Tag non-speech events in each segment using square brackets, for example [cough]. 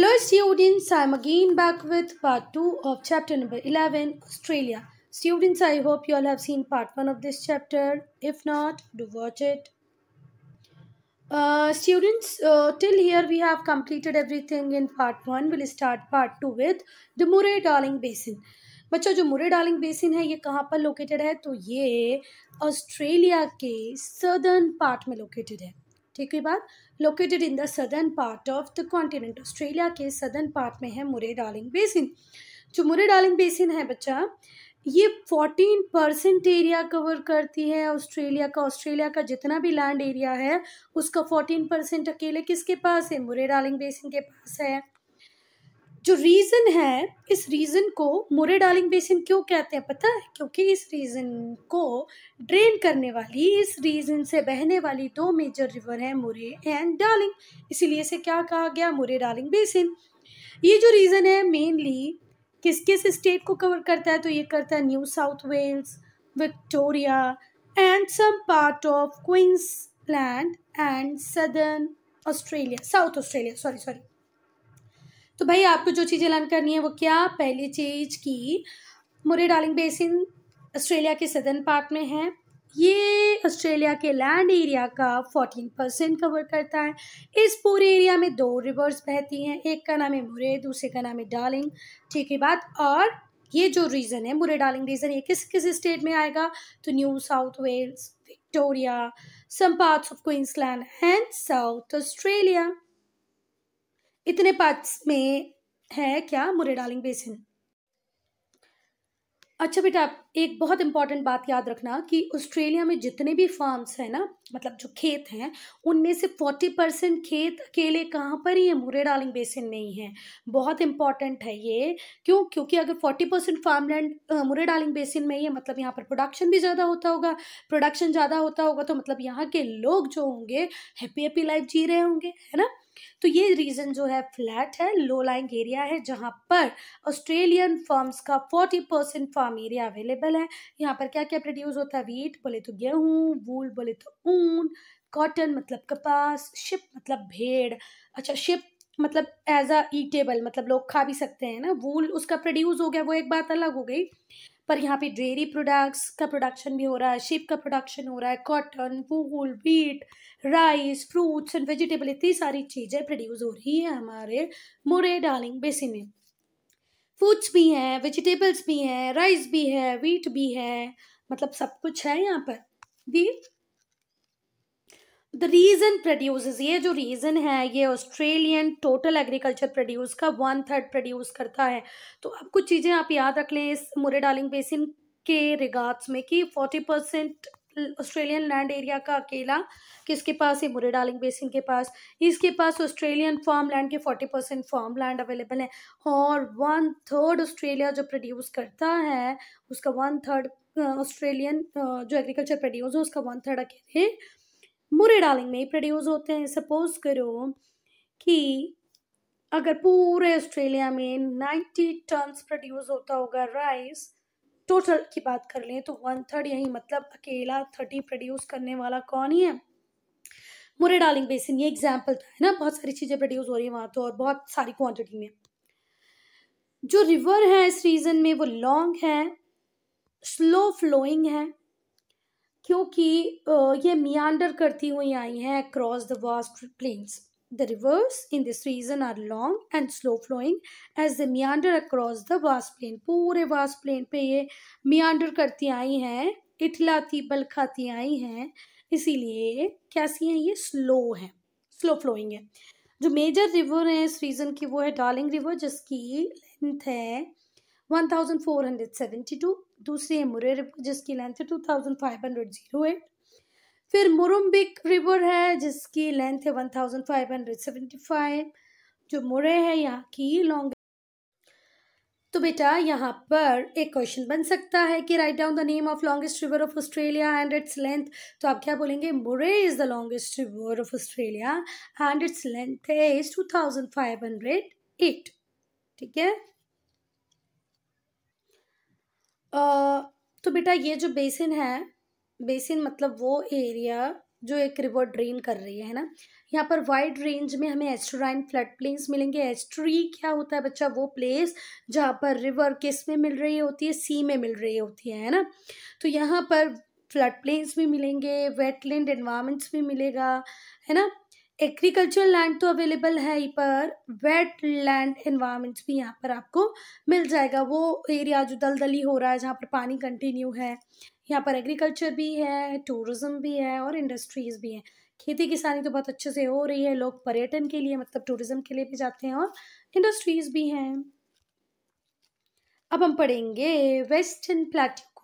Hello students, I am again back with part 2 of chapter number 11, Australia. Students, I hope you all have seen part 1 of this chapter. If not, do watch it. Uh, students, uh, till here we have completed everything in part 1. We'll start part 2 with the Murray-Darling Basin. बच्चों जो मुरे Darling basin है ये कहाँ पर located है तो ये ऑस्ट्रेलिया के सदर्न पार्ट में लोकेटेड है ठीक है बात located in the southern part of the continent Australia के सदर्न पार्ट में है मुरे डार्लिंग बेसिन जो मुरे डार्लिंग बेसिन है बच्चा ये फोर्टीन परसेंट एरिया कवर करती है ऑस्ट्रेलिया का ऑस्ट्रेलिया का जितना भी लैंड एरिया है उसका फोर्टीन परसेंट अकेले किसके पास है मुरे डार्लिंग बेसिन के पास है जो रीज़न है इस रीज़न को मोरे डार्लिंग बेसिन क्यों कहते हैं पता है क्योंकि इस रीज़न को ड्रेन करने वाली इस रीज़न से बहने वाली दो मेजर रिवर हैं मोरे एंड डार्लिंग इसीलिए इसे क्या कहा गया मोरे डार्लिंग बेसिन ये जो रीज़न है मेनली किस किस स्टेट को कवर करता है तो ये करता है New South Wales Victoria and some part of Queensland and southern Australia South Australia sorry sorry तो भाई आपको जो चीज़ें लर्न करनी है वो क्या पहली चीज़ की मुरे डार्लिंग बेसिन ऑस्ट्रेलिया के सदर्न पार्ट में है ये ऑस्ट्रेलिया के लैंड एरिया का फोर्टीन परसेंट कवर करता है इस पूरे एरिया में दो रिवर्स बहती हैं एक का नाम है मुरे दूसरे का नाम है डार्लिंग ठीक है बात और ये जो रीज़न है मुरे डार्लिंग रीज़न ये किस किस स्टेट में आएगा तो New South Wales Victoria some parts of Queensland and South Australia इतने पार्ट्स में है क्या मुरे डालिंग बेसिन अच्छा बेटा एक बहुत इंपॉर्टेंट बात याद रखना कि ऑस्ट्रेलिया में जितने भी फार्म्स हैं ना मतलब जो खेत हैं उनमें से फोर्टी परसेंट खेत अकेले कहाँ पर ही है मुरे डालिंग बेसिन में ही है बहुत इंपॉर्टेंट है ये क्यों क्योंकि अगर फोर्टी परसेंट फार्म लैंड मुरे डालिंग बेसिन में ही है मतलब यहाँ पर प्रोडक्शन भी ज़्यादा होता होगा प्रोडक्शन ज़्यादा होता होगा तो मतलब यहाँ के लोग जो होंगे हैप्पी हैप्पी लाइफ जी रहे होंगे है ना तो ये रीजन जो है फ्लैट है लो लाइंग एरिया है जहाँ पर ऑस्ट्रेलियन फार्म्स का forty percent farm area available है यहाँ पर क्या क्या प्रोड्यूस होता है वीट बोले तो गेहूँ वूल बोले तो ऊन कॉटन मतलब कपास शिप मतलब भेड़ अच्छा शिप मतलब एज अ ईटेबल मतलब लोग खा भी सकते हैं ना वूल उसका प्रोड्यूस हो गया वो एक बात अलग हो गई पर यहाँ पे डेयरी प्रोडक्ट्स का प्रोडक्शन भी हो रहा है शिप का प्रोडक्शन हो रहा है cotton wool wheat rice fruits and vegetable इतनी सारी चीज़ें प्रोड्यूस हो रही है हमारे मोरे डालिंग बेसिन में फ्रूट्स भी हैं वेजिटेबल्स भी हैं राइस भी है वीट भी है मतलब सब कुछ है यहाँ पर वीट द रीज़न प्रोड्यूस ये जो रीज़न है ये ऑस्ट्रेलियन टोटल एग्रीकल्चर प्रोड्यूस का वन थर्ड प्रोड्यूस करता है तो अब कुछ चीज़ें आप याद रख लें इस मुरे डालिंग बेसिन के रिगार्ड्स में कि forty percent Australian land area का अकेला किसके पास है मुरे डालिंग बेसिन के पास इसके पास ऑस्ट्रेलियन फार्म लैंड के forty percent farm land available है और वन थर्ड ऑस्ट्रेलिया जो प्रोड्यूस करता है उसका वन थर्ड ऑस्ट्रेलियन जो एग्रीकल्चर प्रोड्यूस है उसका वन थर्ड अकेले मुरे डालिंग में ही प्रोड्यूस होते हैं सपोज करो कि अगर पूरे ऑस्ट्रेलिया में नाइन्टी टन्स प्रोड्यूस होता होगा राइस टोटल की बात कर लें तो वन थर्ड यही मतलब अकेला थर्टी प्रोड्यूस करने वाला कौन ही है मुरे डालिंग बेसिन ये एग्जाम्पल था है ना बहुत सारी चीज़ें प्रोड्यूस हो रही हैं वहाँ तो और बहुत सारी क्वान्टिटी में जो रिवर है इस रीजन में वो लॉन्ग है स्लो फ्लोइंग है क्योंकि ये मियांडर करती हुई आई हैं across the vast plains the rivers in this region are long and slow flowing as the meander across the vast plain पूरे वास्ट प्लेन पे ये मियांडर करती आई हैं इठलाती बलखाती आई हैं इसीलिए कैसी हैं ये स्लो हैं स्लो फ्लोइंग है जो मेजर रिवर हैं इस रीजन की वो है डार्लिंग रिवर जिसकी लेंथ है one thousand four hundred seventy two दूसरी है मुरे रिवर जिसकी लेंथ है two thousand five hundred zero eight फिर मुरुम्बिक रिवर है जिसकी लेंथ है one thousand five hundred seventy five जो मुरे है यहाँ की लॉन्ग तो बेटा यहाँ पर एक क्वेश्चन बन सकता है कि write down the name of longest river of Australia and its length तो आप क्या बोलेंगे Murray is the longest river of Australia and its length is two thousand five hundred eight ठीक है तो बेटा ये जो बेसिन है बेसिन मतलब वो एरिया जो एक रिवर ड्रेन कर रही है ना यहाँ पर वाइड रेंज में हमें एस्ट्राइन फ्लड प्लेन्स मिलेंगे एस्ट्री क्या होता है बच्चा वो प्लेस जहाँ पर रिवर किस में मिल रही होती है सी में मिल रही होती है है ना तो यहाँ पर फ्लड प्लेन्स भी मिलेंगे वेटलैंड एनवामेंट्स भी मिलेगा है ना एग्रीकल्चर लैंड तो अवेलेबल है ही पर वेट लैंड इन्वायरमेंट्स भी यहाँ पर आपको मिल जाएगा वो एरिया जो दलदली हो रहा है जहाँ पर पानी कंटिन्यू है यहाँ पर एग्रीकल्चर भी है टूरिज़्म भी है और इंडस्ट्रीज़ भी हैं खेती किसानी तो बहुत अच्छे से हो रही है लोग पर्यटन के लिए मतलब टूरिज़्म के लिए भी जाते हैं और इंडस्ट्रीज़ भी हैं अब हम पढ़ेंगे वेस्टर्न प्लेट्यू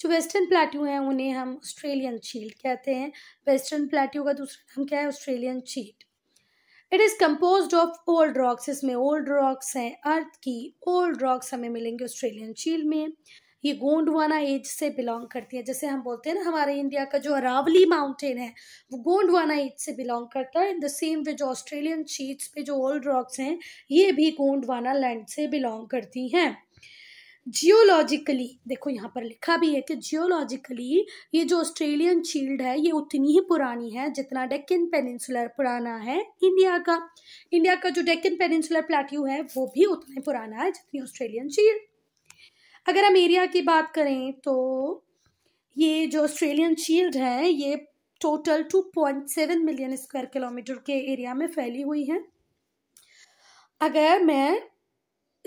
जो वेस्टर्न प्लेट्यू हैं उन्हें हम ऑस्ट्रेलियन चील्ड कहते हैं वेस्टर्न प्लेट्यू का दूसरा नाम क्या है ऑस्ट्रेलियन चीट it is composed of old rocks इसमें ओल्ड रॉक्स हैं अर्थ की ओल्ड रॉक्स हमें मिलेंगे ऑस्ट्रेलियन चील में ये गोंडवाना एज से बिलोंग करती है जैसे हम बोलते हैं ना हमारे इंडिया का जो अरावली माउंटेन है वो गोंडवाना एज से बिलोंग करता है इन द सेम वे जो ऑस्ट्रेलियन चीट्स पे जो ओल्ड रॉक्स हैं ये भी गोंडवाना लैंड से बिलोंग करती हैं जियोलॉजिकली देखो यहाँ पर लिखा भी है कि जियोलॉजिकली ये जो ऑस्ट्रेलियन शील्ड है ये उतनी ही पुरानी है जितना डेक्कन पेनिनसुलर पुराना है इंडिया का इंडिया का जो डेक्कन पेनिनसुलर प्लेट्यू है वो भी उतना ही पुराना है जितनी ऑस्ट्रेलियन शील्ड अगर हम एरिया की बात करें तो ये जो ऑस्ट्रेलियन शील्ड है ये total seven million square kilometre के एरिया में फैली हुई है अगर मैं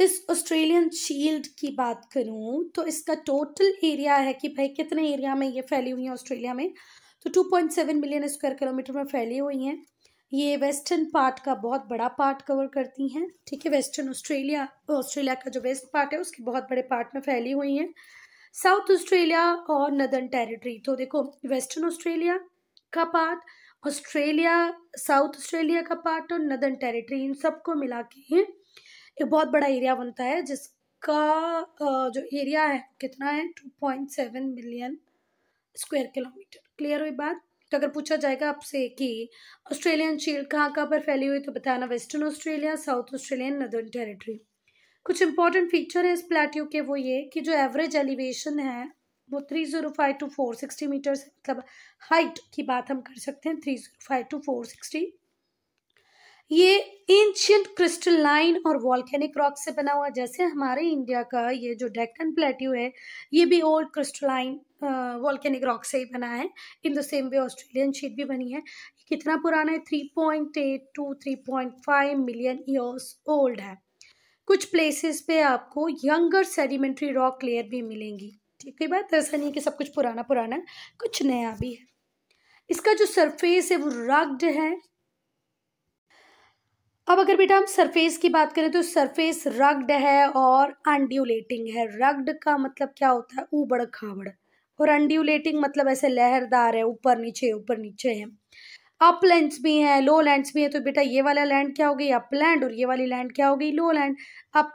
इस ऑस्ट्रेलियन शील्ड की बात करूं तो इसका टोटल एरिया है कि भाई कितने एरिया में ये फैली हुई है ऑस्ट्रेलिया में तो 2.7 मिलियन स्क्वायर किलोमीटर में फैली हुई हैं ये वेस्टर्न पार्ट का बहुत बड़ा पार्ट कवर करती हैं ठीक है वेस्टर्न ऑस्ट्रेलिया ऑस्ट्रेलिया का जो वेस्ट पार्ट है उसके बहुत बड़े पार्ट में फैली हुई हैं साउथ ऑस्ट्रेलिया और नदर्न टेरिटरी तो देखो वेस्टर्न ऑस्ट्रेलिया का पार्ट ऑस्ट्रेलिया साउथ ऑस्ट्रेलिया का पार्ट और नदर्न टेरिटरी इन सबको मिला के एक बहुत बड़ा एरिया बनता है जिसका जो एरिया है कितना है two point seven million square kilometre clear हुई बात तो अगर पूछा जाएगा आपसे कि ऑस्ट्रेलियन शील्ड कहाँ कहाँ पर फैली हुई तो बताना Western Australia South Australian Northern Territory कुछ इंपॉर्टेंट फीचर है इस प्लेट्यू के वो ये कि जो एवरेज एलिवेशन है वो three zero five to four sixty metres मतलब हाइट की बात हम कर सकते हैं three zero five to four sixty ये एंशियंट लाइन और वॉल्केनिक रॉक से बना हुआ जैसे हमारे इंडिया का ये जो डेक्कन प्लेट्यू है ये भी old crystalline volcanic rock से ही बना है in the same way Australian shield भी बनी है कितना पुराना है three point eight to three point five million years old है कुछ प्लेसेस पे आपको यंगर सेडिमेंट्री रॉक लेयर भी मिलेंगी ठीक है बात ऐसा नहीं कि सब कुछ पुराना पुराना कुछ नया भी है इसका जो सरफेस है वो रग्ड है अब अगर बेटा हम सरफेस की बात करें तो सरफेस रग्ड है और अनड्यूलेटिंग है रग्ड का मतलब क्या होता है ऊबड़ खाबड़ और अनड्यूलेटिंग मतलब ऐसे लहरदार है ऊपर नीचे ऊपर नीचे है अप भी हैं लो लैंड भी हैं तो बेटा ये वाला लैंड क्या हो गई अप लैंड और ये वाली लैंड क्या हो गई लो लैंड अप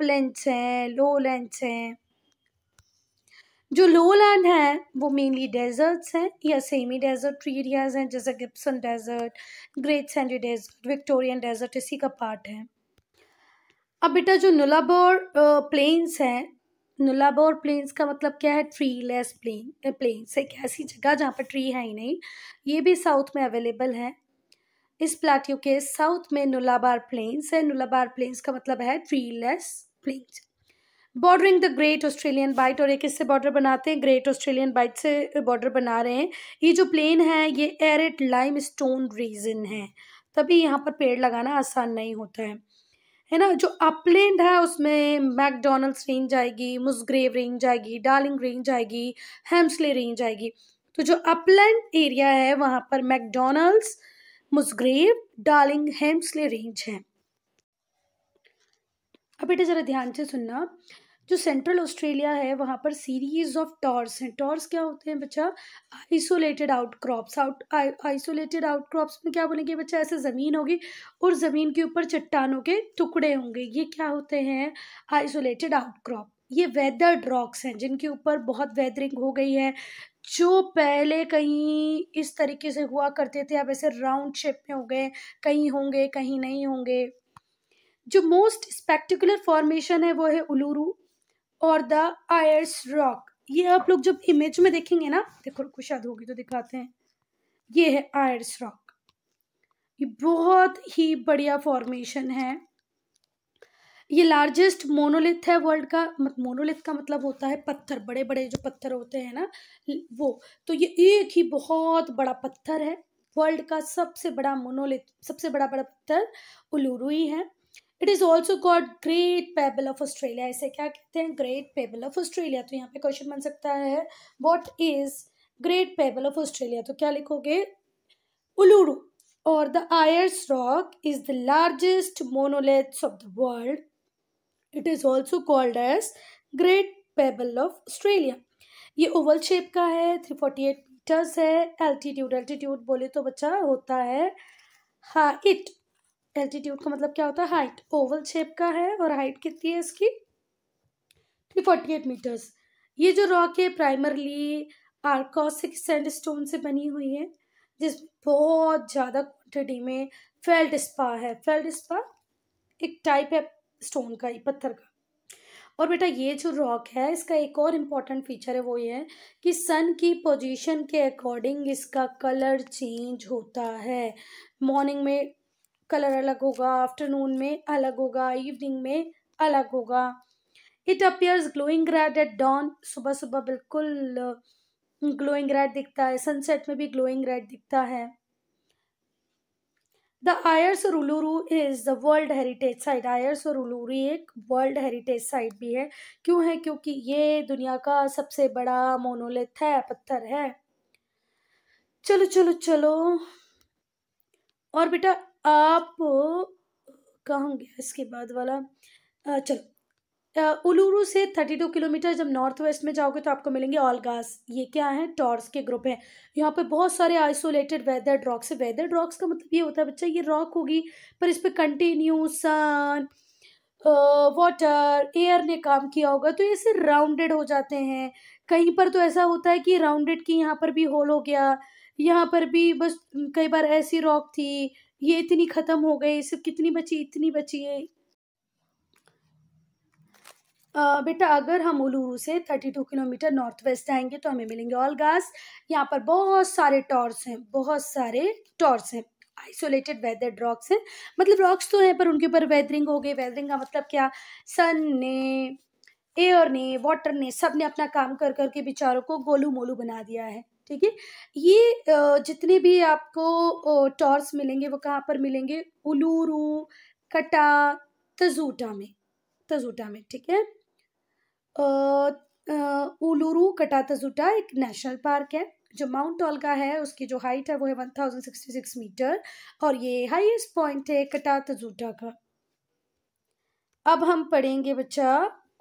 हैं लो लैंड हैं जो लो लैंड है वो मेनली डेजर्ट्स हैं या सेमी डेजर्ट एरियाज हैं जैसे Gibson Desert Great Sandy Desert Victorian Desert इसी का पार्ट है अब बेटा जो नुलाबोर प्लेन्स हैं नुलाबोर प्लेन्स का मतलब क्या है ट्री लेस प्लेन प्लेन्स एक ऐसी जगह जहाँ पर ट्री है ही नहीं ये भी साउथ में अवेलेबल है इस प्लाटियो के साउथ में नुलाबार प्लेन्स है नुलाबार प्लेन्स का मतलब है treeless plains bordering the Great Australian Bight और एक इससे बॉर्डर बनाते हैं ग्रेट ऑस्ट्रेलियन बाइट से बॉर्डर बना रहे हैं ये जो प्लेन है ये एरेट लाइम स्टोन रीजन है तभी यहाँ पर पेड़ लगाना आसान नहीं होता है है ना जो अपलैंड है उसमें मैकडोनल्ड्स रेंज आएगी मुसग्रेव रेंज आएगी डार्लिंग रेंज आएगी हेम्सले रेंज आएगी तो जो अपलैंड एरिया है वहाँ पर MacDonnell Musgrave Darling Hamersley range है अब बेटा ज़रा ध्यान से सुनना जो सेंट्रल ऑस्ट्रेलिया है वहाँ पर सीरीज ऑफ टॉर्स हैं टॉर्स क्या होते हैं बच्चा isolated outcrops out isolated outcrops में क्या बोलेंगे बच्चा ऐसे ज़मीन होगी और ज़मीन के ऊपर चट्टानों के टुकड़े होंगे ये क्या होते हैं आइसोलेटेड आउट क्रॉप ये वेदर्ड रॉक्स हैं जिनके ऊपर बहुत वेदरिंग हो गई है जो पहले कहीं इस तरीके से हुआ करते थे अब ऐसे राउंड शेप में हो गए कहीं होंगे कहीं नहीं होंगे जो मोस्ट स्पेक्टिकुलर फॉर्मेशन है वो है उलूरू और द आयर्स रॉक ये आप लोग जब इमेज में देखेंगे ना देखो रुको शायद होगी तो दिखाते हैं ये है आयर्स रॉक ये बहुत ही बढ़िया फॉर्मेशन है ये लार्जेस्ट मोनोलिथ है वर्ल्ड का मत मोनोलिथ का मतलब होता है पत्थर बड़े बड़े जो पत्थर होते हैं ना वो तो ये एक ही बहुत बड़ा पत्थर है वर्ल्ड का सबसे बड़ा मोनोलिथ सबसे बड़ा बड़ा पत्थर उलूरू है it is also called great pebble of Australia इसे क्या कहते हैं ग्रेट पेबल ऑफ ऑस्ट्रेलिया तो यहाँ पे क्वेश्चन बन सकता है what is great pebble of Australia तो क्या लिखोगे उलूरू और the Ayers rock is the largest monoliths of the world it is also called as great pebble of Australia ये ओवल शेप का है थ्री फोर्टी एट मीटर्स है altitude altitude बोले तो बच्चा होता है हा इट एल्टीट्यूड का मतलब क्या होता है हाइट ओवल शेप का है और हाइट कितनी है इसकी थ्री फोर्टी एट मीटर्स ये जो रॉक है प्राइमरली आर्कोसिक सैंड स्टोन से बनी हुई है जिस बहुत ज़्यादा क्वान्टिटी में फेल्ट स्पा है फेल्ट स्पा एक टाइप है स्टोन का ही पत्थर का और बेटा ये जो रॉक है इसका एक और इम्पॉर्टेंट फीचर है वो ये है कि सन की पोजीशन के अकॉर्डिंग इसका कलर चेंज होता है मॉर्निंग में कलर अलग होगा आफ्टरनून में अलग होगा इवनिंग में अलग होगा it appears glowing red at dawn सुबह सुबह बिल्कुल ग्लोइंग uh, रेड दिखता है सनसेट में भी ग्लोइंग रेड दिखता है the Ayers Uluru is the world heritage site Ayers Uluru एक वर्ल्ड हेरिटेज साइट भी है क्यों है क्योंकि ये दुनिया का सबसे बड़ा मोनोलिथ है पत्थर है चलो चलो चलो और बेटा आप कहाँ गया इसके बाद वाला आ, चलो उलूरू से थर्टी टू किलोमीटर जब नॉर्थ वेस्ट में जाओगे तो आपको मिलेंगे ऑलगास ये क्या है टॉर्स के ग्रुप हैं यहाँ पे बहुत सारे आइसोलेटेड वेदर ड्रॉक्स है वेदर ड्रॉक्स का मतलब ये होता है बच्चा ये रॉक होगी पर इस पर कंटिन्यू सन वाटर एयर ने काम किया होगा तो ये ऐसे राउंडेड हो जाते हैं कहीं पर तो ऐसा होता है कि राउंडेड की यहाँ पर भी होल हो गया यहाँ पर भी बस कई बार ऐसी रॉक थी ये इतनी ख़त्म हो गई सिर्फ कितनी बची इतनी बची है बेटा अगर हम उलूरू से thirty two kilometre north west आएंगे तो हमें मिलेंगे ऑल गास यहाँ पर बहुत सारे टॉर्स हैं बहुत सारे टॉर्स हैं आइसोलेटेड वेदर्ड रॉक्स हैं मतलब रॉक्स तो हैं पर उनके ऊपर वेदरिंग हो गई वेदरिंग का मतलब क्या सन ने एयर ने वाटर ने सब ने अपना काम कर करके बेचारों को गोलू मोलू बना दिया है ठीक है ये जितने भी आपको टॉर्स मिलेंगे वो कहाँ पर मिलेंगे उलूरू कटा तजूटा में तजूटा में ठीक है उलूरू कटा तजूटा एक नेशनल पार्क है जो माउंट ऑलगा है उसकी जो हाइट है वो है one thousand sixty six metre और ये हाईएस्ट पॉइंट है कटा तजूटा का अब हम पढ़ेंगे बच्चा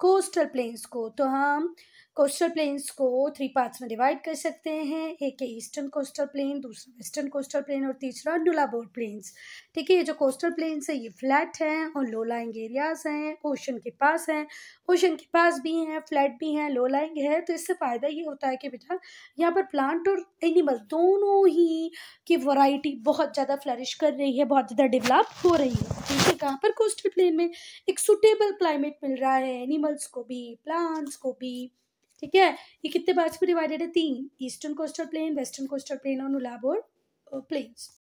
कोस्टल प्लेन्स को तो हम हाँ, कोस्टल प्लेन्स को थ्री पार्ट्स में डिवाइड कर सकते हैं एक है ईस्टर्न कोस्टल प्लेन दूसरा वेस्टर्न कोस्टल प्लेन और तीसरा डुलाबोर्ड प्लेन्स ठीक है ये जो कोस्टल प्लेन्स है ये फ्लैट हैं और लो लाइंग एरियाज हैं ओशन के पास हैं ओशन के पास भी हैं फ्लैट भी हैं लो लाइंग है तो इससे फ़ायदा ये होता है कि बेटा यहाँ पर प्लांट और एनिमल दोनों ही की वराइटी बहुत ज़्यादा फ्लरिश कर रही है बहुत ज़्यादा डेवलप हो रही है ठीक है कहाँ पर कोस्टल प्लेन में एक सुटेबल क्लाइमेट मिल रहा है एनिमल्स को भी प्लांट्स को भी ठीक है ये कितने पार्ट्स में डिवाइडेड है तीन eastern coastal plain western coastal plain और नुलाबोर प्लेन्स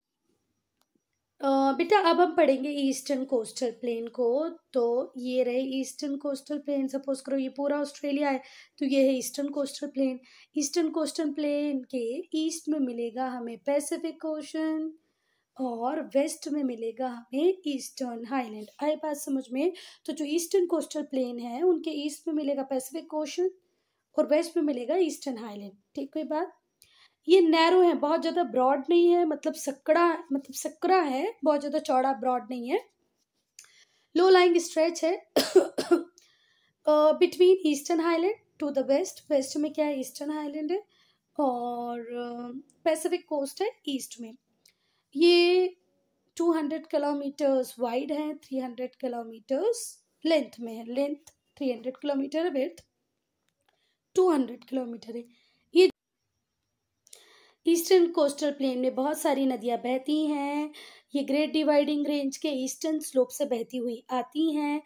बेटा अब हम पढ़ेंगे ईस्टर्न कोस्टल प्लेन को तो ये रहे ईस्टर्न कोस्टल प्लेन सपोज करो ये पूरा ऑस्ट्रेलिया है तो ये है eastern coastal plain eastern coastal plain के ईस्ट में मिलेगा हमें पैसिफिक ओशन और वेस्ट में मिलेगा हमें ईस्टर्न हाईलैंड आई बात समझ में तो जो ईस्टर्न कोस्टल प्लेन है उनके ईस्ट में मिलेगा पैसिफिक ओशन और वेस्ट में मिलेगा ईस्टर्न हाईलैंड ठीक कोई बात ये नैरो है बहुत ज़्यादा ब्रॉड नहीं है मतलब सकड़ा मतलब सकरा है बहुत ज़्यादा चौड़ा ब्रॉड नहीं है लो लाइंग स्ट्रेच है between [coughs] uh, eastern highland to the west west में क्या है ईस्टर्न हाईलैंड है और पैसिफिक uh, कोस्ट है ईस्ट में ये टू हंड्रेड किलोमीटर्स वाइड है थ्री हंड्रेड किलोमीटर्स लेंथ में है length three hundred kilometre with two hundred kilometre है ये ईस्टर्न कोस्टल प्लेन में बहुत सारी नदियाँ बहती हैं ये ग्रेट डिवाइडिंग रेंज के ईस्टर्न स्लोप से बहती हुई आती हैं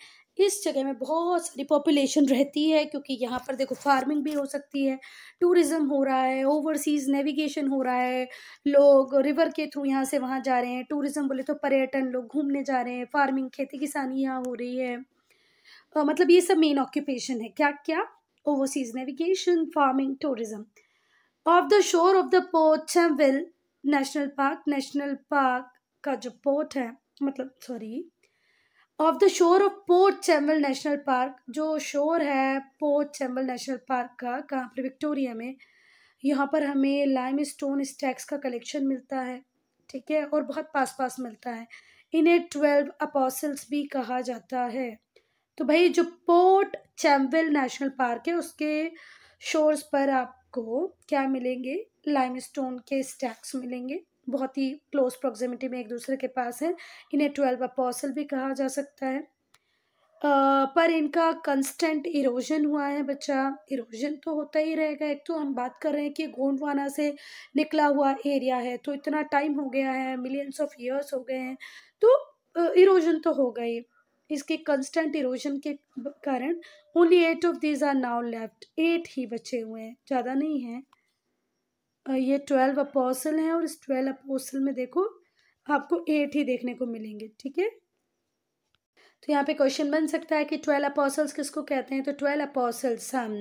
इस जगह में बहुत सारी पॉपुलेशन रहती है क्योंकि यहाँ पर देखो फार्मिंग भी हो सकती है टूरिज़्म हो रहा है ओवरसीज़ नेविगेशन हो रहा है लोग रिवर के थ्रू यहाँ से वहाँ जा रहे हैं टूरिज़्म बोले तो पर्यटन लोग घूमने जा रहे हैं फार्मिंग खेती किसानी यहाँ हो रही है आ, मतलब ये सब मेन ऑक्यूपेशन है क्या क्या overseas navigation, farming, tourism. Off the shore of the port Chamville National Park, National Park का जो port है मतलब sorry off the shore of Port Campbell National Park जो शोर है पोर्ट चैम्बल नेशनल पार्क का कहाँ पर विक्टोरिया में यहाँ पर हमें लाइम स्टोन स्टैक्स का कलेक्शन मिलता है ठीक है और बहुत पास पास मिलता है इन्हें ट्वेल्व अपोसल्स भी कहा जाता है तो भाई जो पोर्ट चैम्बल नेशनल पार्क है उसके शोर्स पर आपको क्या मिलेंगे लाइमस्टोन के स्टैक्स मिलेंगे बहुत ही क्लोज प्रॉक्सिमिटी में एक दूसरे के पास हैं इन्हें ट्वेल्व अपॉसल भी कहा जा सकता है आ, पर इनका कंस्टेंट इरोजन हुआ है बच्चा इरोजन तो होता ही रहेगा एक तो हम बात कर रहे हैं कि गोंडवाना से निकला हुआ एरिया है तो इतना टाइम हो गया है मिलियंस ऑफ ईयर्स हो गए हैं तो इरोजन तो होगा ही इसके कंस्टेंट इरोजन के कारण only eight of these are now left eight ही बचे हुए हैं ज़्यादा नहीं हैं ये ट्वेल्व अपोसल हैं और इस ट्वेल्व अपोसल में देखो आपको एट ही देखने को मिलेंगे ठीक है तो यहाँ पे क्वेश्चन बन सकता है कि ट्वेल्व अपोसल्स किसको कहते हैं तो ट्वेल्व अपोसल्स हम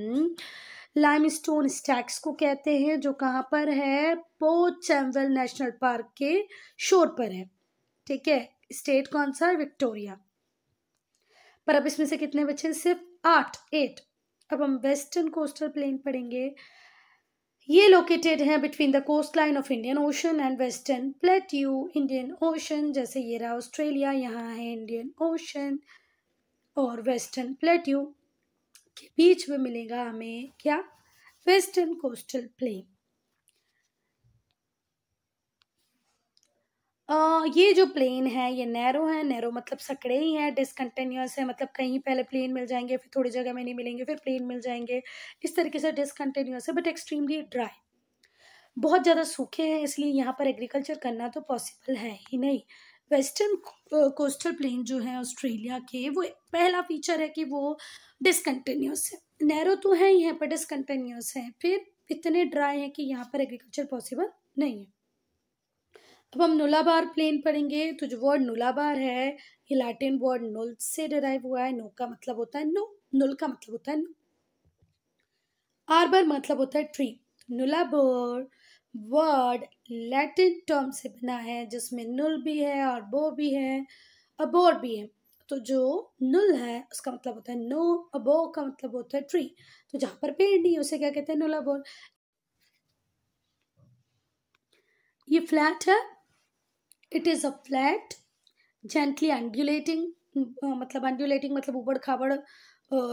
लाइम स्टोन स्टैक्स को कहते हैं जो कहाँ पर है चैम्बल नेशनल पार्क के शोर पर है ठीक है स्टेट कौन सा विक्टोरिया पर अब इसमें से कितने बचे सिर्फ आठ एट अब हम वेस्टर्न कोस्टल प्लेन पढ़ेंगे ये लोकेटेड हैं between the coastline of Indian Ocean and Western Plateau Indian Ocean जैसे ये रहा ऑस्ट्रेलिया यहाँ है इंडियन ओशन और वेस्टर्न प्लेट्यू के बीच में मिलेगा हमें क्या वेस्टर्न कोस्टल प्लेन ये जो प्लेन है ये नैरो है नैरो मतलब सकड़े ही हैं डिसकंटिन्यूस है मतलब कहीं पहले प्लेन मिल जाएंगे फिर थोड़ी जगह में नहीं मिलेंगे फिर प्लेन मिल जाएंगे इस तरीके से डिसकन्टीन्यूस है बट एक्सट्रीमली ड्राई बहुत ज़्यादा सूखे हैं इसलिए यहाँ पर एग्रीकल्चर करना तो पॉसिबल है ही नहीं वेस्टर्न कोस्टल प्लेन जो है ऑस्ट्रेलिया के वो पहला फीचर है कि वो डिसकंटिन्यूस है नैरो तो है ही है पर डिसकंटिन्यूस है फिर इतने ड्राई हैं कि यहाँ पर एग्रीकल्चर पॉसिबल नहीं है अब हम नुलाबार प्लेन पढ़ेंगे तो जो वर्ड नुलाबार है ये लैटिन वर्ड नुल से डिराइव हुआ है नो का मतलब होता है नो नुल का मतलब होता है नो आरबर मतलब होता है tree Nullarbor word Latin term से बना है जिसमें नुल भी है और बो भी है अबोर भी है तो जो नुल है उसका मतलब होता है नो अबो का मतलब होता है ट्री तो जहाँ पर पेड़ नहीं है उसे क्या कहते हैं नुलाबोर ये फ्लैट है it is a flat gently undulating मतलब एंडुलेटिंग मतलब उबड़ खाबड़ uh,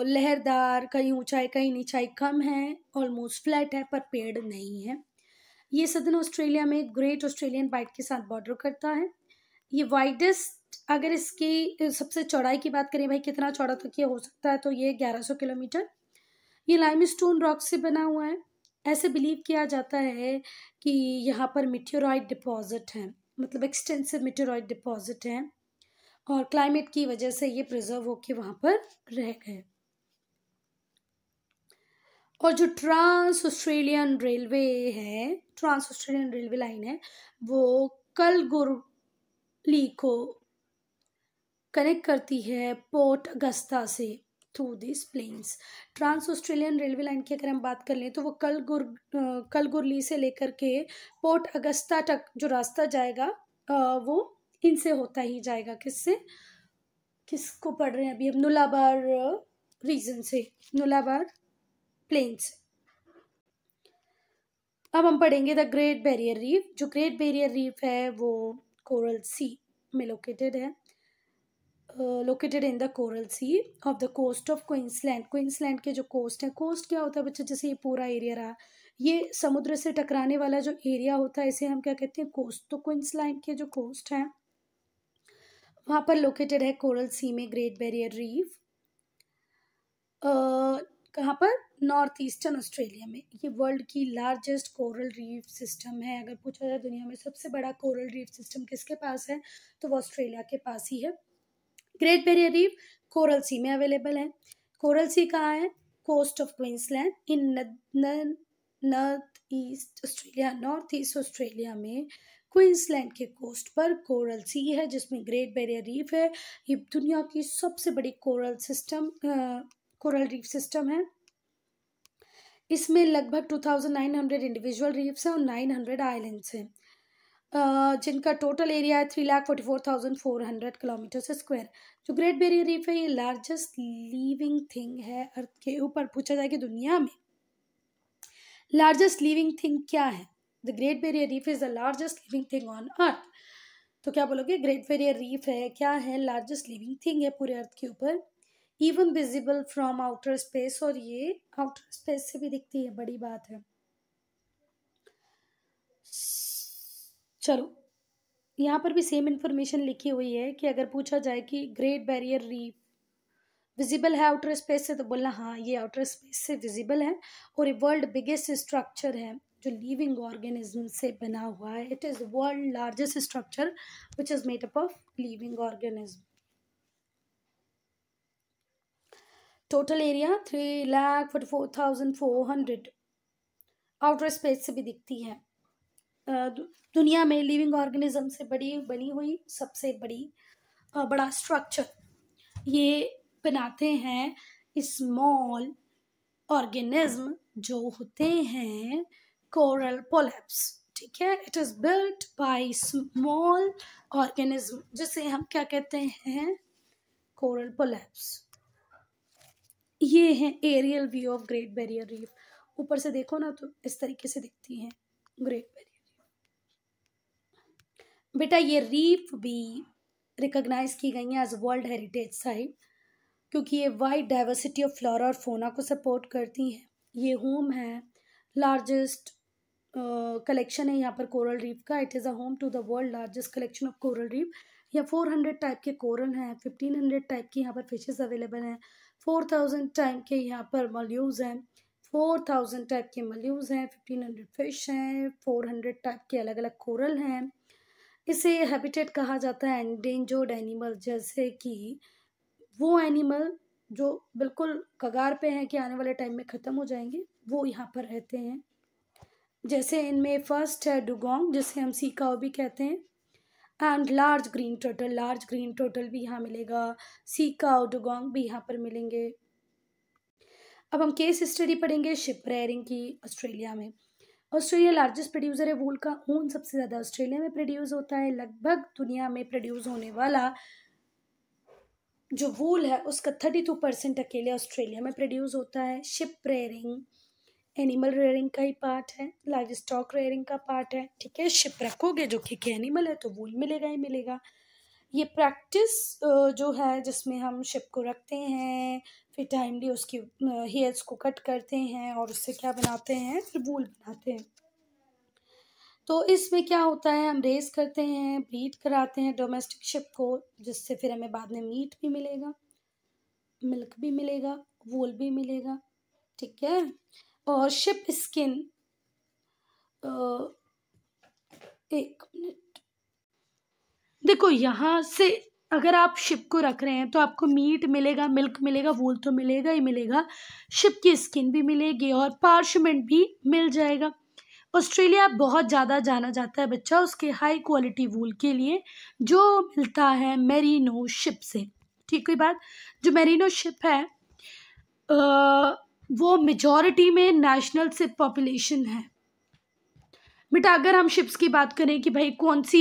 लहरदार कहीं ऊंचाई कहीं नीचाई कम है ऑलमोस्ट फ्लैट है पर पेड़ नहीं है ये सदन ऑस्ट्रेलिया में ग्रेट ऑस्ट्रेलियन बाइट के साथ बॉर्डर करता है ये वाइडेस्ट अगर इसकी सबसे चौड़ाई की बात करें भाई कितना चौड़ा तक ये हो सकता है तो ये 1100 किलोमीटर ये लाइम स्टोन रॉक से बना हुआ है ऐसे बिलीव किया जाता है कि यहाँ पर मिट्योराइट डिपॉजिट हैं मतलब एक्सटेंसिव मेटेरॉइड डिपॉजिट हैं और क्लाइमेट की वजह से ये प्रिजर्व होके वहाँ पर रह गए और जो ट्रांस ऑस्ट्रेलियन रेलवे है ट्रांस ऑस्ट्रेलियन रेलवे लाइन है वो कल गुरली को कनेक्ट करती है पोर्ट अगस्ता से through this plains trans Australian railway line की अगर हम बात कर लें तो वो कल गुर कल से लेकर के पोर्ट अगस्ता तक जो रास्ता जाएगा आ, वो इनसे होता ही जाएगा किससे किसको पढ़ रहे हैं अभी हम नुलाबार रीजन से नुलाबार प्लेन से अब हम पढ़ेंगे द ग्रेट बैरियर रीफ जो ग्रेट बैरियर रीफ है वो कोरल सी में लोकेटेड है located in the Coral Sea off the coast of Queensland Queensland के जो कोस्ट है कोस्ट क्या होता है बच्चे जैसे ये पूरा एरिया रहा ये समुद्र से टकराने वाला जो एरिया होता है इसे हम क्या कहते हैं कोस्ट तो क्वींसलैंड के जो कोस्ट हैं वहाँ पर लोकेटेड है कोरल सी में ग्रेट बैरियर रीफ कहाँ पर नॉर्थ ईस्टर्न ऑस्ट्रेलिया में ये वर्ल्ड की लार्जेस्ट कोरल रीफ सिस्टम है अगर पूछा जाए दुनिया में सबसे बड़ा कोरल रीफ सिस्टम किसके पास है तो वो ऑस्ट्रेलिया के पास ही है Great Barrier Reef Coral Sea में अवेलेबल है कोरल सी कहाँ है coast of Queensland in north east Australia north east Australia में क्वींसलैंड के कोस्ट पर कोरल सी है जिसमें ग्रेट बैरियर रीफ है ये दुनिया की सबसे बड़ी coral system coral reef system है इसमें लगभग two thousand nine hundred individual reefs हैं और नाइन हंड्रेड आइलैंड्स हैं जिनका टोटल एरिया है three lakh forty four thousand four hundred kilometre square जो ग्रेट बेरियर रीफ है ये लार्जेस्ट लिविंग थिंग है अर्थ के ऊपर पूछा जाए कि दुनिया में लार्जेस्ट लिविंग थिंग क्या है the Great Barrier Reef is the largest living thing on earth तो क्या बोलोगे ग्रेट बेरियर रीफ है क्या है लार्जेस्ट लिविंग थिंग है पूरे अर्थ के ऊपर even visible from outer space और ये आउटर स्पेस से भी दिखती है बड़ी बात है चलो यहाँ पर भी सेम इन्फॉर्मेशन लिखी हुई है कि अगर पूछा जाए कि ग्रेट बैरियर रीफ विजिबल है आउटर स्पेस से तो बोलना हाँ ये आउटर स्पेस से विजिबल है और ये वर्ल्ड बिगेस्ट स्ट्रक्चर है जो लिविंग ऑर्गेनिज्म से बना हुआ है it is world largest structure which is made up of living organism total area three lakh forty four thousand four hundred outer space से भी दिखती है दुनिया में लिविंग ऑर्गेनिज्म से बड़ी बनी हुई सबसे बड़ी बड़ा स्ट्रक्चर ये बनाते हैं स्मॉल ऑर्गेनिज्म जो होते हैं कोरल पोलैप्स ठीक है it is built by small organism जिसे हम क्या कहते हैं कोरल पोलैप्स ये है aerial view of Great Barrier Reef ऊपर से देखो ना तो इस तरीके से दिखती है ग्रेट बैरियर बेटा ये रीफ भी रिकॉग्नाइज की गई हैं एज वर्ल्ड हेरिटेज साइट क्योंकि ये वाइड डाइवर्सिटी ऑफ फ्लोरा और फोना को सपोर्ट करती हैं ये होम है लार्जेस्ट कलेक्शन uh, है यहाँ पर कोरल रीफ का it is a home to the world largest collection of coral reef यहाँ फोर हंड्रेड टाइप के कोरल हैं फिफ्टीन हंड्रेड टाइप की यहाँ पर फिशेज अवेलेबल हैं फोर थाउजेंड टाइप के यहाँ पर मल्यूज़ हैं फोर थाउजेंड टाइप के मल्यूज़ हैं फिफ्टीन हंड्रेड फिश हैं फोर हंड्रेड टाइप के अलग अलग कोरल हैं इसे हैबिटेट कहा जाता है एंडेंजर्ड एनिमल जैसे कि वो एनिमल जो बिल्कुल कगार पे हैं कि आने वाले टाइम में ख़त्म हो जाएंगे वो यहाँ पर रहते हैं जैसे इनमें फर्स्ट है डुगोंग जिसे हम सीकाओ भी कहते हैं and large green turtle large green turtle भी यहाँ मिलेगा सीकाओ डुगोंग भी यहाँ पर मिलेंगे अब हम केस स्टडी पढ़ेंगे शिप रेयरिंग की ऑस्ट्रेलिया में ऑस्ट्रेलिया लार्जेस्ट प्रोड्यूसर है वूल का ऊन सबसे ज़्यादा ऑस्ट्रेलिया में प्रोड्यूस होता है लगभग दुनिया में प्रोड्यूस होने वाला जो वूल है उसका थर्टी टू परसेंट अकेले ऑस्ट्रेलिया में प्रोड्यूस होता है शिप रेयरिंग एनिमल रेयरिंग का ही पार्ट है लार्जेस्ट स्टॉक रेयरिंग का पार्ट है ठीक है शिप रखोगे जो कि एनिमल है तो वूल मिलेगा ही मिलेगा ये प्रैक्टिस जो है जिसमें हम शिप को रखते हैं फिर टाइमली उसकी हेयर्स को कट करते हैं और उससे क्या बनाते हैं फिर वूल बनाते हैं तो इसमें क्या होता है हम रेस करते हैं ब्रीड कराते हैं डोमेस्टिक शिप को जिससे फिर हमें बाद में मीट भी मिलेगा मिल्क भी मिलेगा वूल भी मिलेगा ठीक है और शिप स्किन एक मिनट देखो यहाँ से अगर आप शिप को रख रहे हैं तो आपको मीट मिलेगा मिल्क मिलेगा वूल तो मिलेगा ही मिलेगा शिप की स्किन भी मिलेगी और पार्शमेंट भी मिल जाएगा ऑस्ट्रेलिया बहुत ज़्यादा जाना जाता है बच्चा उसके हाई क्वालिटी वूल के लिए जो मिलता है मेरीनो शिप से ठीक कोई बात जो मेरीनो शिप है आ, वो मेजॉरिटी में नेशनल से पॉपुलेशन है बेटा अगर हम शिप्स की बात करें कि भाई कौन सी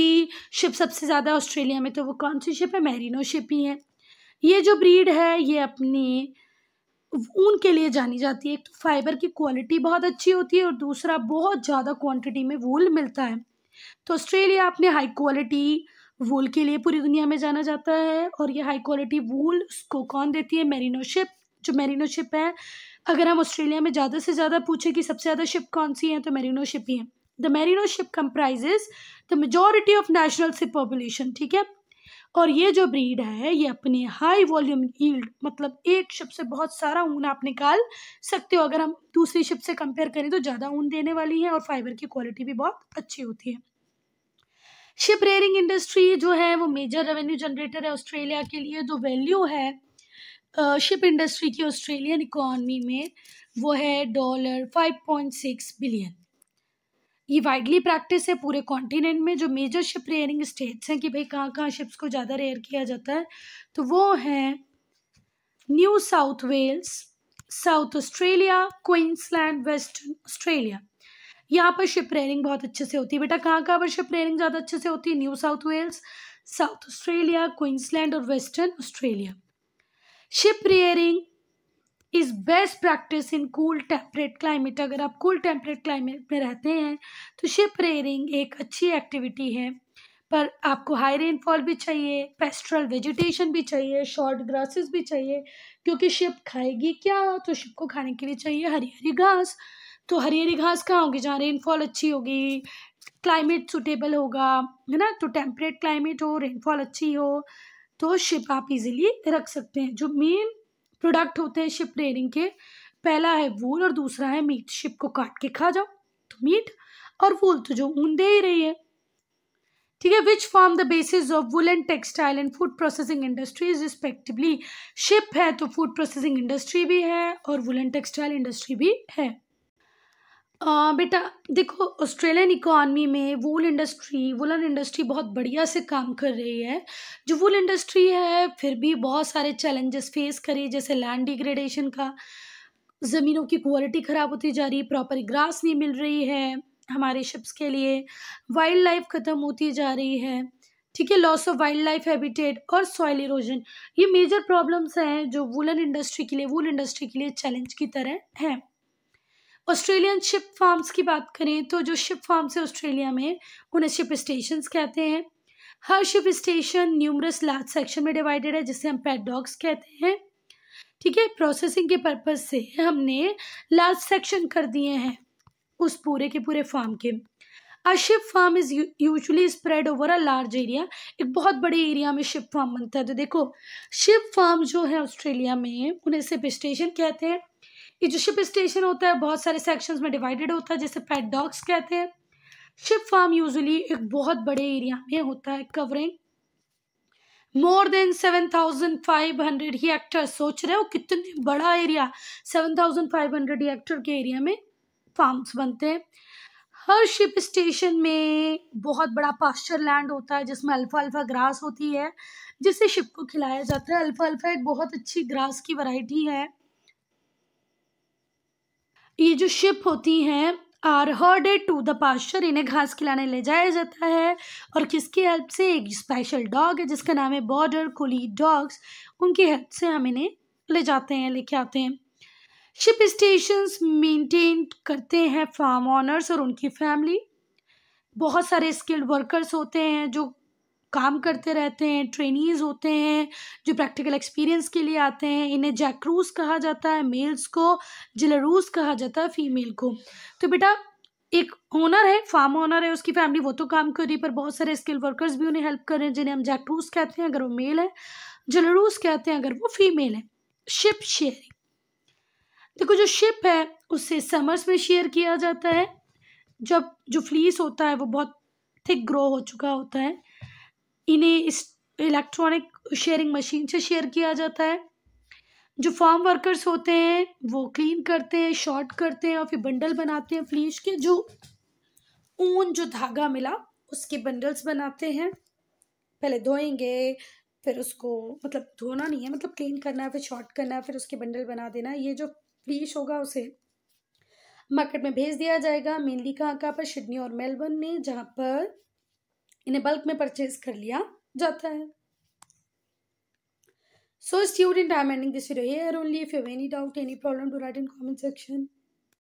शिप सबसे ज़्यादा ऑस्ट्रेलिया में तो वो कौन सी शिप है मेरिनो शिप ही है ये जो ब्रीड है ये अपनी ऊन के लिए जानी जाती है एक तो फाइबर की क्वालिटी बहुत अच्छी होती है और दूसरा बहुत ज़्यादा क्वांटिटी में वूल मिलता है तो ऑस्ट्रेलिया अपने हाई क्वालिटी वूल के लिए पूरी दुनिया में जाना जाता है और ये हाई क्वालिटी वूल उसको कौन देती है मेरीनो शिप जो मेरीनो शिप है अगर हम ऑस्ट्रेलिया में ज़्यादा से ज़्यादा पूछें कि सबसे ज़्यादा शिप कौन सी है तो मेरीनो शिप ही है the merino sheep comprises the majority of national sheep population ठीक है और ये जो ब्रीड है ये अपने हाई वॉल्यूम ईल्ड मतलब एक शिप से बहुत सारा ऊन आप निकाल सकते हो अगर हम दूसरी शिप से कंपेयर करें तो ज़्यादा ऊन देने वाली है और फाइबर की क्वालिटी भी बहुत अच्छी होती है शिप रेयरिंग इंडस्ट्री जो है वो मेजर रेवेन्यू जनरेटर है ऑस्ट्रेलिया के लिए जो वैल्यू है शिप इंडस्ट्री की ऑस्ट्रेलियन इकोनमी में वो है dollar five point six billion ये वाइडली प्रैक्टिस है पूरे कॉन्टिनेंट में जो मेजर शिप रेयरिंग स्टेट्स हैं कि भाई कहाँ कहाँ शिप्स को ज़्यादा रेयर किया जाता है तो वो हैं New South Wales South Australia Queensland Western Australia यहाँ पर शिप रेयरिंग बहुत अच्छे से होती है बेटा कहाँ कहाँ पर शिप रेयरिंग ज़्यादा अच्छे से होती है New South Wales South Australia Queensland और Western Australia sheep rearing is best practice in cool temperate climate अगर आप कूल टेम्परेट क्लाइमेट में रहते हैं तो शिप रेयरिंग एक अच्छी एक्टिविटी है पर आपको हाई रेनफॉल भी चाहिए पेस्ट्रल वेजिटेशन भी चाहिए शॉर्ट ग्रासेस भी चाहिए क्योंकि शिप खाएगी क्या तो शिप को खाने के लिए चाहिए हरी हरी घास तो हरी हरी घास कहाँ होगी जहाँ रेनफॉल अच्छी होगी क्लाइमेट सुटेबल होगा है ना तो टेम्परेट क्लाइमेट हो रेनफॉल अच्छी हो तो शिप आप इजीली रख सकते हैं जो मेन प्रोडक्ट होते हैं शिप ट्रेनिंग के पहला है वूल और दूसरा है मीट शिप को काट के खा जाओ तो मीट और वूल तो जो ऊन दे ही रही है ठीक है which form the basis of wool and textile and food processing industries respectively sheep है तो फूड प्रोसेसिंग इंडस्ट्री भी है और वुल एंड टेक्सटाइल इंडस्ट्री भी है आ, बेटा देखो ऑस्ट्रेलियन इकॉनमी में वूल इंडस्ट्री वुलन इंडस्ट्री बहुत बढ़िया से काम कर रही है जो वूल इंडस्ट्री है फिर भी बहुत सारे चैलेंजेस फेस करी जैसे लैंड डिग्रेडेशन का ज़मीनों की क्वालिटी ख़राब होती जा रही प्रॉपर ग्रास नहीं मिल रही है हमारे शिप्स के लिए वाइल्ड लाइफ ख़त्म होती जा रही है ठीक है loss of wildlife habitat और सॉइल इरोजन ये मेजर प्रॉब्लम्स हैं जो वुलन इंडस्ट्री के लिए वूल इंडस्ट्री के लिए चैलेंज की तरह हैं ऑस्ट्रेलियन शिप फार्म्स की बात करें तो जो शिप फार्म्स है ऑस्ट्रेलिया में उन्हें शिप स्टेशन कहते हैं हर sheep station numerous large section में डिवाइडेड है जिसे हम पेट डॉग्स कहते हैं ठीक है प्रोसेसिंग के पर्पज से हमने लार्ज सेक्शन कर दिए हैं उस पूरे के पूरे फार्म के a sheep farm is usually spread over a large area एक बहुत बड़े एरिया में शिप फार्म बनता है तो देखो शिप फार्म जो है ऑस्ट्रेलिया में उन्हें शिप स्टेशन कहते हैं ये जो शिप स्टेशन होता है बहुत सारे सेक्शंस में डिवाइडेड होता है जैसे पैट डॉग्स कहते हैं शिप फार्म यूजुअली एक बहुत बड़े एरिया में होता है covering more than seven thousand five hundred hectare सोच रहे हो कितने बड़ा area seven thousand five hundred hectare के एरिया में फार्म्स बनते हैं हर शिप स्टेशन में बहुत बड़ा पास्चर लैंड होता है जिसमें अल्फा अल्फा ग्रास होती है जिसे शिप को खिलाया जाता है अल्फा अल्फा एक बहुत अच्छी ग्रास की वैरायटी है ये जो शिप होती हैं are herded to the pasture इन्हें घास खिलाने ले जाया जाता है और किसकी हेल्प से एक स्पेशल डॉग है जिसका नाम है बॉर्डर कोली डॉग्स उनकी हेल्प से हम इन्हें ले जाते हैं लेके आते हैं शिप स्टेशन मेंटेन करते हैं फार्म ऑनर्स और उनकी फैमिली बहुत सारे स्किल्ड वर्कर्स होते हैं जो काम करते रहते हैं ट्रेनीज होते हैं जो प्रैक्टिकल एक्सपीरियंस के लिए आते हैं इन्हें जैक्रूस कहा जाता है मेल्स को जिलरूस कहा जाता है फीमेल को तो बेटा एक ओनर है फार्म ओनर है उसकी फैमिली वो तो काम कर रही है पर बहुत सारे स्किल वर्कर्स भी उन्हें हेल्प कर रहे हैं जिन्हें हम जैक्रूस कहते हैं अगर वो मेल है जलरूस कहते हैं अगर वो फीमेल है शिप शेयरिंग देखो जो शिप है उसे समर्स में शेयर किया जाता है जब जो फ्लीस होता है वो बहुत थिक ग्रो हो चुका होता है इन्हें इस इलेक्ट्रॉनिक शेयरिंग मशीन से शेयर किया जाता है जो फार्म वर्कर्स होते हैं वो क्लीन करते हैं शॉर्ट करते हैं और फिर बंडल बनाते हैं फ्लीश के जो ऊन जो धागा मिला उसके बंडल्स बनाते हैं पहले धोएंगे फिर उसको मतलब धोना नहीं है मतलब क्लीन करना है फिर शॉर्ट करना है फिर उसके बंडल बना देना है ये जो फ्लीश होगा उसे मार्केट में भेज दिया जाएगा मेनली कहाँ कहाँ पर सिडनी और मेलबर्न में जहाँ पर इन्हें बल्क में परचेज कर लिया जाता है so student I am ending this video here only if you have any doubt any problem to write in comment section